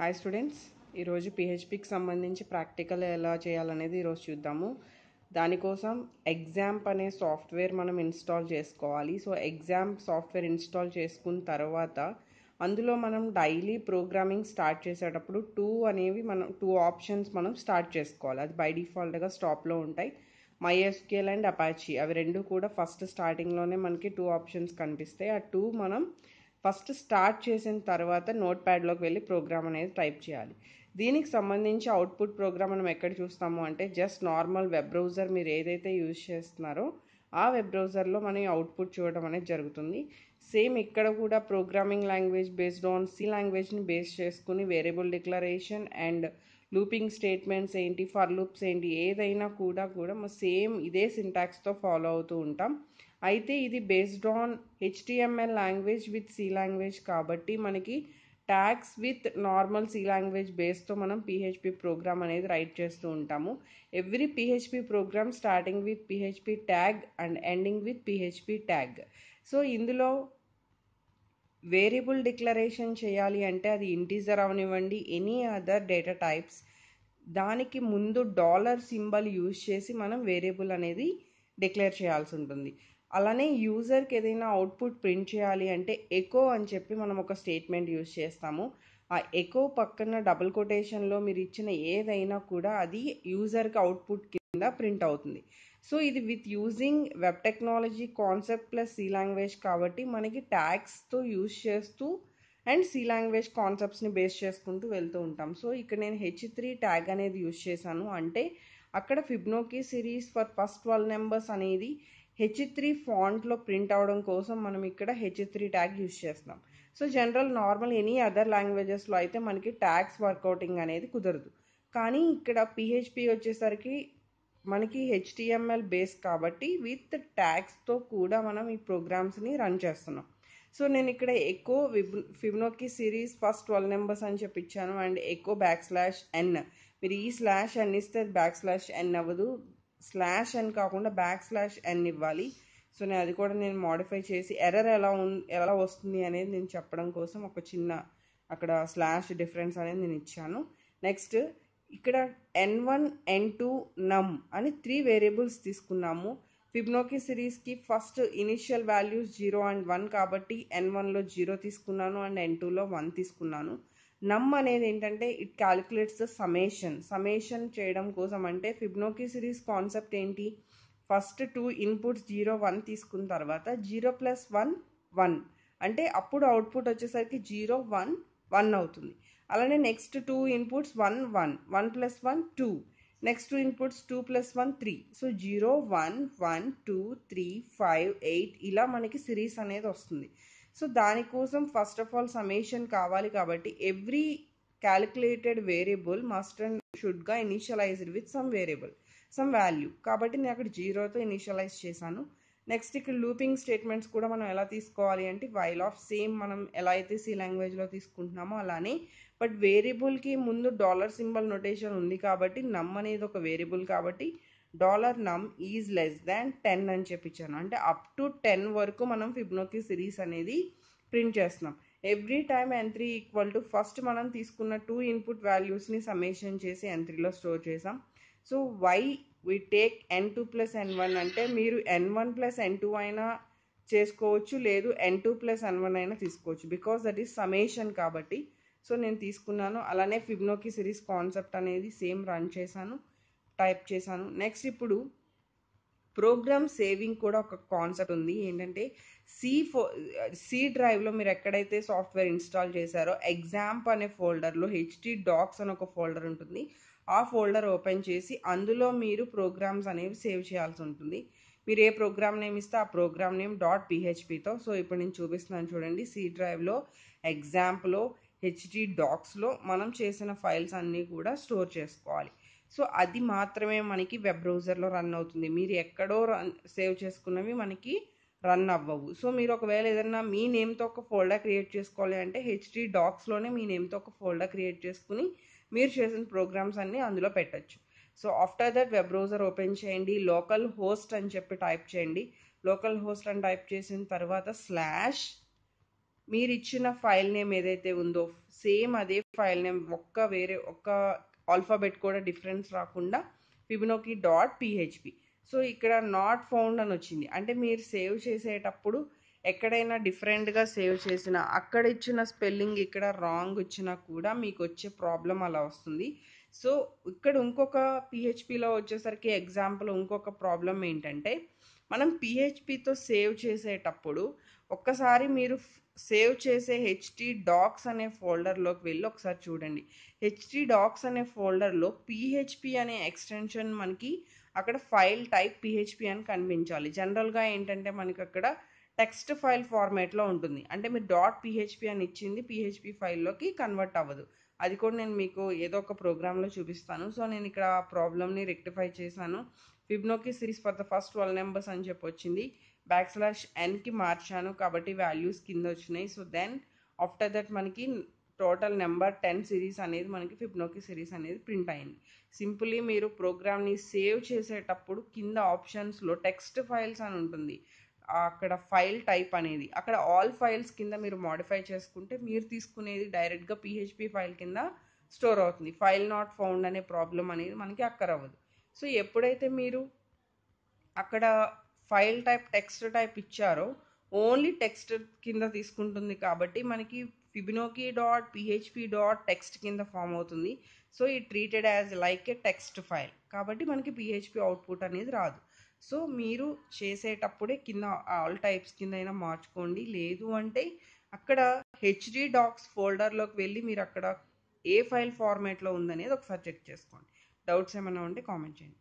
Hi students ఈరోజు పిహెచ్పికి సంబంధించి practical ఎలా చేయాలనేది ఈరోజు చూద్దాము దానికోసం ఎగ్జామ్ అనే సాఫ్ట్వేర్ మనం ఇన్స్టాల్ చేసుకోవాలి సో ఎగ్జామ్ సాఫ్ట్వేర్ ఇన్స్టాల్ చేసుకున్న తర్వాత అందులో మనం డైలీ ప్రోగ్రామింగ్ స్టార్ట్ చేసేటప్పుడు టూ అనేవి మనం టూ ఆప్షన్స్ మనం స్టార్ట్ చేసుకోవాలి అది బై డిఫాల్ట్గా స్టాప్లో ఉంటాయి మైఎస్కేల్ అండ్ అపాచీ అవి రెండు కూడా ఫస్ట్ స్టార్టింగ్లోనే మనకి టూ ఆప్షన్స్ కనిపిస్తాయి ఆ టూ మనం ఫస్ట్ స్టార్ట్ చేసిన తర్వాత నోట్ ప్యాడ్లోకి వెళ్ళి ప్రోగ్రామ్ అనేది టైప్ చేయాలి దీనికి సంబంధించి అవుట్పుట్ ప్రోగ్రామ్ మనం ఎక్కడ చూస్తాము అంటే జస్ట్ నార్మల్ వెబ్ బ్రౌజర్ మీరు ఏదైతే యూజ్ చేస్తున్నారో ఆ వెబ్ బ్రౌజర్లో మనం అవుట్పుట్ చూడడం అనేది జరుగుతుంది సేమ్ ఇక్కడ కూడా programming language based on C లాంగ్వేజ్ని బేస్ చేసుకుని variable declaration and looping statements ఏంటి ఫర్ లూప్స్ ఏంటి ఏదైనా కూడా కూడా సేమ్ ఇదే సింటాక్స్తో ఫాలో అవుతూ ఉంటాం అయితే ఇది based on HTML language with C language కాబట్టి మనకి tags with normal C language బేస్తో మనం పిహెచ్పి ప్రోగ్రామ్ అనేది రైట్ చేస్తూ ఉంటాము every PHP program starting with PHP tag and ending with PHP tag so ఇందులో వేరియబుల్ డిక్లరేషన్ చేయాలి అంటే అది ఇంటీజర్ అవనివ్వండి ఎనీ అదర్ డేటా టైప్స్ దానికి ముందు డాలర్ సింబల్ యూజ్ చేసి మనం వేరియబుల్ అనేది డిక్లేర్ చేయాల్సి ఉంటుంది అలానే యూజర్కి ఏదైనా అవుట్పుట్ ప్రింట్ చేయాలి అంటే ఎకో అని చెప్పి మనం ఒక స్టేట్మెంట్ యూజ్ చేస్తాము ఆ ఎకో పక్కన డబుల్ కొటేషన్లో మీరు ఇచ్చిన ఏదైనా కూడా అది యూజర్కి అవుట్పుట్ కింద ప్రింట్ అవుతుంది సో ఇది with using web technology concept plus C language కాబట్టి మనకి ట్యాగ్స్తో యూజ్ చేస్తూ అండ్ సి లాంగ్వేజ్ కాన్సెప్ట్స్ని బేస్ చేసుకుంటూ వెళ్తూ ఉంటాం సో ఇక్కడ నేను హెచ్ త్రీ ట్యాగ్ అనేది యూజ్ చేశాను అంటే అక్కడ Fibonacci series for first twelve numbers అనేది హెచ్ త్రీ ఫాంట్లో ప్రింట్ అవడం కోసం మనం ఇక్కడ హెచ్ త్రీ ట్యాగ్ యూజ్ చేస్తాం so general normal any other లాంగ్వేజెస్లో అయితే మనకి ట్యాగ్స్ వర్కౌటింగ్ అనేది కుదరదు కానీ ఇక్కడ పిహెచ్పి వచ్చేసరికి మనకి హెచ్టిఎంఎల్ బేస్ కాబట్టి విత్ ట్యాగ్స్తో కూడా మనం ఈ ప్రోగ్రామ్స్ని రన్ చేస్తున్నాం సో నేను ఇక్కడ echo Fibonacci series first twelve numbers అని చెప్పించాను and echo backslash n మీరు ఈ స్లాష్ ఎన్ ఇస్తే బ్యాక్ స్లాష్ ఎన్ అవ్వదు స్లాష్ అని కాకుండా బ్యాక్ స్లాష్ ఎన్ ఇవ్వాలి సో నేను అది కూడా నేను మోడిఫై చేసి ఎర్రర్ ఎలా ఎలా వస్తుంది అనేది నేను చెప్పడం కోసం ఒక చిన్న అక్కడ స్లాష్ డిఫరెన్స్ అనేది నేను ఇచ్చాను నెక్స్ట్ ఇక్కడ ఎన్ వన్ ఎన్ టూ నమ్ అని త్రీ వేరియబుల్స్ తీసుకున్నాము ఫిబ్నోకి సిరీస్కి first initial values zero and one కాబట్టి ఎన్ వన్లో జీరో తీసుకున్నాను అండ్ ఎన్ టూలో వన్ తీసుకున్నాను నమ్ అనేది ఏంటంటే it calculates the summation summation చేయడం కోసం అంటే ఫిబ్నోకి సిరీస్ కాన్సెప్ట్ ఏంటి first two inputs zero one తీసుకున్న తర్వాత జీరో ప్లస్ వన్ వన్ అంటే అప్పుడు అవుట్పుట్ వచ్చేసరికి జీరో వన్ వన్ అవుతుంది అలానే next two inputs one one one plus one two next two inputs 2 plus 1, 3. So zero one one two three five eight ఇలా మనకి series అనేది వస్తుంది సో దానికోసం ఫస్ట్ ఆఫ్ ఆల్ సమేషన్ కావాలి కాబట్టి every calculated variable must and షుడ్గా initialized with some variable some value కాబట్టి నేను అక్కడ జీరోతో ఇనిషియలైజ్ చేశాను నెక్స్ట్ ఇక్కడ లూపింగ్ స్టేట్మెంట్స్ కూడా మనం ఎలా తీసుకోవాలి అంటే వైల్ ఆఫ్ సేమ్ మనం ఎలా అయితే సి లాంగ్వేజ్లో తీసుకుంటున్నామో అలానే బట్ వేరియబుల్కి ముందు డాలర్ సింబల్ నొటేషన్ ఉంది కాబట్టి నమ్ అనేది ఒక వేరియబుల్ కాబట్టి డాలర్ నమ్ ఈజ్ లెస్ దాన్ టెన్ అని చెప్పించాను అంటే అప్ టు టెన్ వరకు మనం ఫిబ్నోకి సిరీస్ అనేది ప్రింట్ చేస్తున్నాం every time n three equal to first మనం తీసుకున్న టూ ఇన్పుట్ వాల్యూస్ని సమేషన్ చేసి ఎన్ త్రీలో స్టోర్ చేసాం so why we take n two plus n one అంటే మీరు n one plus n two అయినా చేసుకోవచ్చు లేదు n two plus n one అయినా తీసుకోవచ్చు బికాస్ దట్ ఈస్ సమేషన్ కాబట్టి సో నేను తీసుకున్నాను అలానే ఫిబ్నోకి సిరీస్ కాన్సెప్ట్ అనేది సేమ్ రన్ చేశాను టైప్ చేశాను నెక్స్ట్ ఇప్పుడు ప్రోగ్రామ్ సేవింగ్ కూడా ఒక కాన్సెప్ట్ ఉంది ఏంటంటే సి ఫో సి డ్రైవ్లో మీరు ఎక్కడైతే సాఫ్ట్వేర్ ఇన్స్టాల్ చేశారో ఎగ్జామ్ప్ అనే ఫోల్డర్లో హెచ్డి డాక్స్ అని ఒక ఫోల్డర్ ఉంటుంది ఆ ఫోల్డర్ ఓపెన్ చేసి అందులో మీరు ప్రోగ్రామ్స్ అనేవి సేవ్ చేయాల్సి ఉంటుంది మీరు ఏ ప్రోగ్రామ్ నేమ్ ఇస్తే ఆ ప్రోగ్రామ్ నేమ్ డాట్ పిహెచ్పితో సో ఇప్పుడు నేను చూపిస్తున్నాను చూడండి సి డ్రైవ్లో ఎగ్జాంప్లో హెచ్డి డాక్స్లో మనం చేసిన ఫైల్స్ అన్నీ కూడా స్టోర్ చేసుకోవాలి సో అది మాత్రమే మనకి వెబ్ బ్రౌజర్లో రన్ అవుతుంది మీరు ఎక్కడో రన్ సేవ్ చేసుకున్నవి మనకి రన్ అవ్వవు సో మీరు ఒకవేళ ఏదన్నా మీ నేమ్తో ఒక ఫోల్డర్ క్రియేట్ చేసుకోవాలి అంటే హెచ్డి డాక్స్లోనే మీ నేమ్తో ఒక ఫోల్డర్ క్రియేట్ చేసుకుని మీరు చేసిన ప్రోగ్రామ్స్ అన్నీ అందులో పెట్టచ్చు so after that web browser open చేయండి లోకల్ హోస్ట్ అని చెప్పి టైప్ చేయండి లోకల్ హోస్ట్ అని టైప్ చేసిన తర్వాత స్లాష్ మీరు ఇచ్చిన ఫైల్ నేమ్ ఏదైతే ఉందో సేమ్ అదే ఫైల్ నేమ్ ఒక్క వేరే ఒక్క ఆల్ఫాబెట్ కూడా డిఫరెన్స్ రాకుండా ఫిబినోకి డాట్ పిహెచ్పి సో ఇక్కడ నాట్ ఫౌండ్ అని వచ్చింది అంటే మీరు సేవ్ చేసేటప్పుడు ఎక్కడైనా డిఫరెంట్గా సేవ్ చేసిన అక్కడ ఇచ్చిన స్పెల్లింగ్ ఇక్కడ రాంగ్ వచ్చినా కూడా మీకు వచ్చే ప్రాబ్లం అలా వస్తుంది సో ఇక్కడ ఇంకొక పిహెచ్పిలో వచ్చేసరికి ఎగ్జాంపుల్ ఇంకొక ప్రాబ్లం ఏంటంటే మనం పిహెచ్పితో సేవ్ చేసేటప్పుడు ఒక్కసారి మీరు సేవ్ చేసే హెచ్టి డాక్స్ అనే ఫోల్డర్లోకి వెళ్ళి ఒకసారి చూడండి హెచ్టి డాక్స్ అనే ఫోల్డర్లో పిహెచ్పి అనే ఎక్స్టెన్షన్ మనకి అక్కడ ఫైల్ టైప్ పిహెచ్పి అని కనిపించాలి జనరల్గా ఏంటంటే మనకి అక్కడ టెక్స్ట్ ఫైల్ ఫార్మేట్లో ఉంటుంది అంటే మీరు డాట్ పిహెచ్పి అని ఇచ్చింది పిహెచ్పి ఫైల్లోకి కన్వర్ట్ అవ్వదు అది కూడా నేను మీకు ఏదో ఒక ప్రోగ్రాంలో చూపిస్తాను సో నేను ఇక్కడ ఆ ప్రాబ్లమ్ని రెక్టిఫై చేశాను Fibonacci series for the first twelve numbers అని చెప్పి వచ్చింది బ్యాక్ స్లాష్ ఎన్కి మార్చాను కాబట్టి వాల్యూస్ కింద వచ్చినాయి సో దెన్ ఆఫ్టర్ దట్ మనకి టోటల్ నెంబర్ టెన్ సిరీస్ అనేది మనకి ఫిబ్నోకి సిరీస్ అనేది ప్రింట్ అయింది సింపుల్లీ మీరు ప్రోగ్రామ్ని సేవ్ చేసేటప్పుడు కింద ఆప్షన్స్లో టెక్స్ట్ ఫైల్స్ అని ఉంటుంది అక్కడ ఫైల్ టైప్ అనేది అక్కడ ఆల్ ఫైల్స్ కింద మీరు మోడిఫై చేసుకుంటే మీరు తీసుకునేది డైరెక్ట్గా పిహెచ్పి ఫైల్ కింద స్టోర్ అవుతుంది ఫైల్ నాట్ ఫౌండ్ అనే ప్రాబ్లం అనేది మనకి అక్కరవ్వదు సో ఎప్పుడైతే మీరు అక్కడ ఫైల్ టైప్ టెక్స్ట్ టైప్ ఇచ్చారో ఓన్లీ టెక్స్ట్ కింద తీసుకుంటుంది కాబట్టి మనకి Fibonacci dot PHP dot text కింద ఫామ్ అవుతుంది సో ఈ treated as like a text file కాబట్టి మనకి పిహెచ్పి అవుట్పుట్ అనేది రాదు సో మీరు చేసేటప్పుడే కింద ఆల్ టైప్స్ కింద అయినా మార్చుకోండి లేదు అంటే అక్కడ హెచ్డి డాక్స్ ఫోల్డర్లోకి వెళ్ళి మీరు అక్కడ ఏ ఫైల్ ఫార్మేట్లో ఉందనేది ఒకసారి చెక్ చేసుకోండి డౌట్స్ ఏమైనా ఉంటే కామెంట్ చేయండి